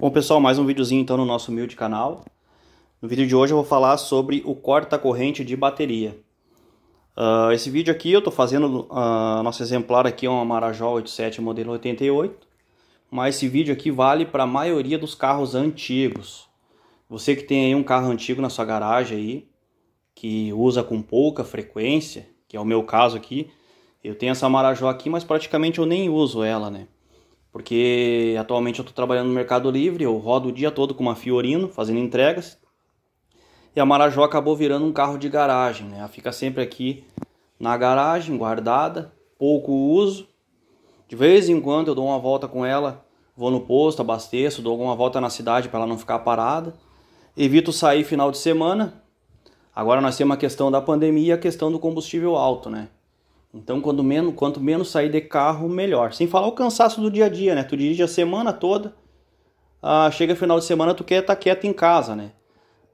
Bom pessoal, mais um videozinho então no nosso humilde canal. No vídeo de hoje eu vou falar sobre o corta-corrente de bateria. Uh, esse vídeo aqui eu estou fazendo, uh, nosso exemplar aqui é uma Marajó 87 modelo 88, mas esse vídeo aqui vale para a maioria dos carros antigos. Você que tem aí um carro antigo na sua garagem aí, que usa com pouca frequência, que é o meu caso aqui, eu tenho essa Marajó aqui, mas praticamente eu nem uso ela, né? porque atualmente eu estou trabalhando no Mercado Livre, eu rodo o dia todo com uma Fiorino fazendo entregas. E a Marajó acabou virando um carro de garagem, né? Ela fica sempre aqui na garagem, guardada, pouco uso. De vez em quando eu dou uma volta com ela, vou no posto, abasteço, dou alguma volta na cidade para ela não ficar parada. Evito sair final de semana. Agora nós temos a questão da pandemia e a questão do combustível alto, né? Então, quando menos, quanto menos sair de carro, melhor. Sem falar o cansaço do dia a dia, né? Tu dirige a semana toda, ah, chega final de semana, tu quer estar tá quieto em casa, né?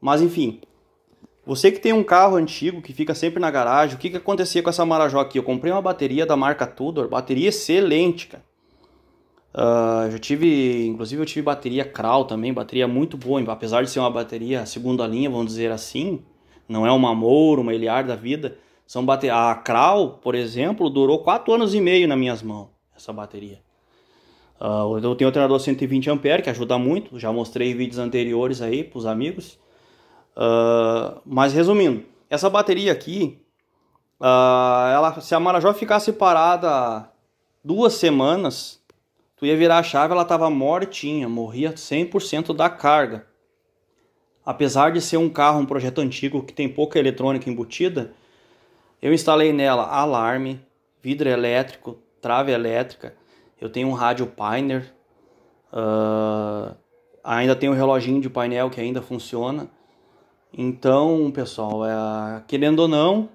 Mas enfim, você que tem um carro antigo que fica sempre na garagem, o que, que acontecia com essa Marajó aqui? Eu comprei uma bateria da marca Tudor, bateria excelente, cara. Uh, já tive, inclusive eu tive bateria Kral também, bateria muito boa, apesar de ser uma bateria segunda linha, vamos dizer assim, não é uma Moura, uma Eliar da vida, são bate... A Kral, por exemplo, durou 4 anos e meio nas minhas mãos, essa bateria. Uh, eu tenho o treinador 120 ampere que ajuda muito, já mostrei vídeos anteriores aí para os amigos. Uh, mas resumindo, essa bateria aqui, uh, ela, se a Marajó ficasse parada duas semanas, tu ia virar a chave, ela estava mortinha, morria 100% da carga. Apesar de ser um carro, um projeto antigo que tem pouca eletrônica embutida, eu instalei nela alarme, vidro elétrico, trave elétrica, eu tenho um rádio Pioneer, uh, ainda tenho um reloginho de painel que ainda funciona. Então, pessoal, é, querendo ou não,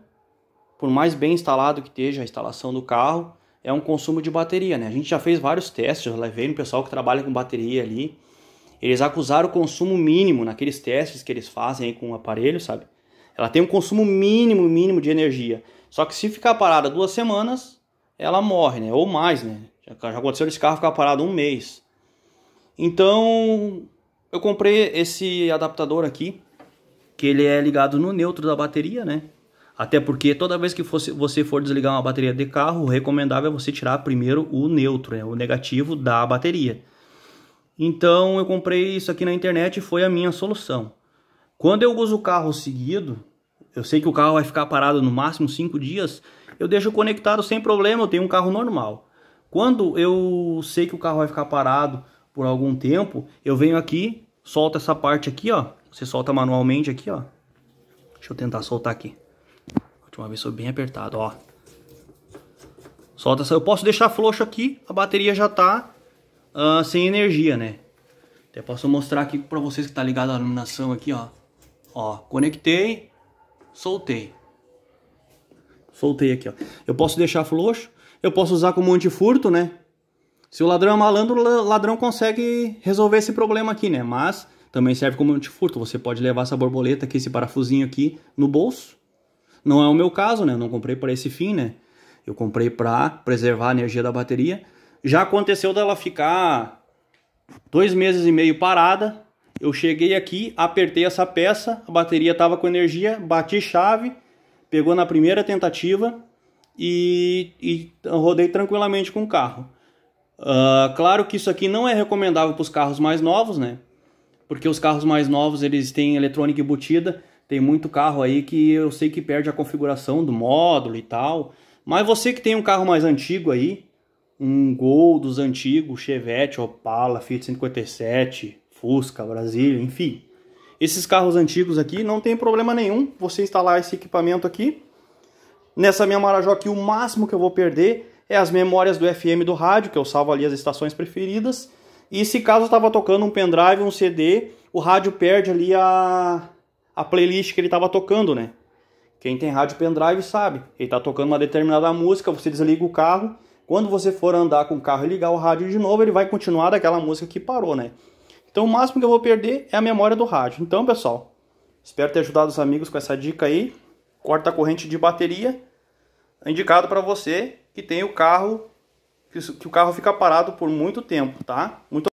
por mais bem instalado que esteja a instalação do carro, é um consumo de bateria, né? A gente já fez vários testes, eu levei no pessoal que trabalha com bateria ali. Eles acusaram o consumo mínimo naqueles testes que eles fazem com o aparelho, sabe? Ela tem um consumo mínimo, mínimo de energia. Só que se ficar parada duas semanas, ela morre, né? Ou mais, né? Já, já aconteceu esse carro ficar parado um mês. Então, eu comprei esse adaptador aqui, que ele é ligado no neutro da bateria, né? Até porque toda vez que fosse, você for desligar uma bateria de carro, o recomendável é você tirar primeiro o neutro, né? o negativo da bateria. Então eu comprei isso aqui na internet e foi a minha solução. Quando eu uso o carro seguido, eu sei que o carro vai ficar parado no máximo 5 dias, eu deixo conectado sem problema, eu tenho um carro normal. Quando eu sei que o carro vai ficar parado por algum tempo, eu venho aqui, solto essa parte aqui, ó. Você solta manualmente aqui, ó. Deixa eu tentar soltar aqui. última vez foi bem apertado, ó. Solta essa. Eu posso deixar frouxo aqui, a bateria já tá uh, sem energia, né? Até posso mostrar aqui pra vocês que tá ligado a iluminação aqui, ó. Ó, conectei, soltei. Soltei aqui, ó. Eu posso deixar frouxo, eu posso usar como antifurto, né? Se o ladrão é malandro, o ladrão consegue resolver esse problema aqui, né? Mas também serve como antifurto. Você pode levar essa borboleta aqui, esse parafusinho aqui, no bolso. Não é o meu caso, né? Eu não comprei para esse fim, né? Eu comprei para preservar a energia da bateria. Já aconteceu dela ficar dois meses e meio parada eu cheguei aqui, apertei essa peça, a bateria estava com energia, bati chave, pegou na primeira tentativa e, e rodei tranquilamente com o carro. Uh, claro que isso aqui não é recomendável para os carros mais novos, né? Porque os carros mais novos eles têm eletrônica embutida, tem muito carro aí que eu sei que perde a configuração do módulo e tal. Mas você que tem um carro mais antigo aí, um Gol dos antigos, Chevette, Opala, Fiat 157, Fusca, Brasília, enfim. Esses carros antigos aqui não tem problema nenhum você instalar esse equipamento aqui. Nessa minha Marajó aqui, o máximo que eu vou perder é as memórias do FM do rádio, que eu salvo ali as estações preferidas. E se caso eu estava tocando um pendrive, um CD, o rádio perde ali a, a playlist que ele estava tocando, né? Quem tem rádio pendrive sabe. Ele está tocando uma determinada música, você desliga o carro. Quando você for andar com o carro e ligar o rádio de novo, ele vai continuar daquela música que parou, né? Então o máximo que eu vou perder é a memória do rádio. Então, pessoal, espero ter ajudado os amigos com essa dica aí. Corta corrente de bateria, é indicado para você que tem o carro que o carro fica parado por muito tempo, tá? Muito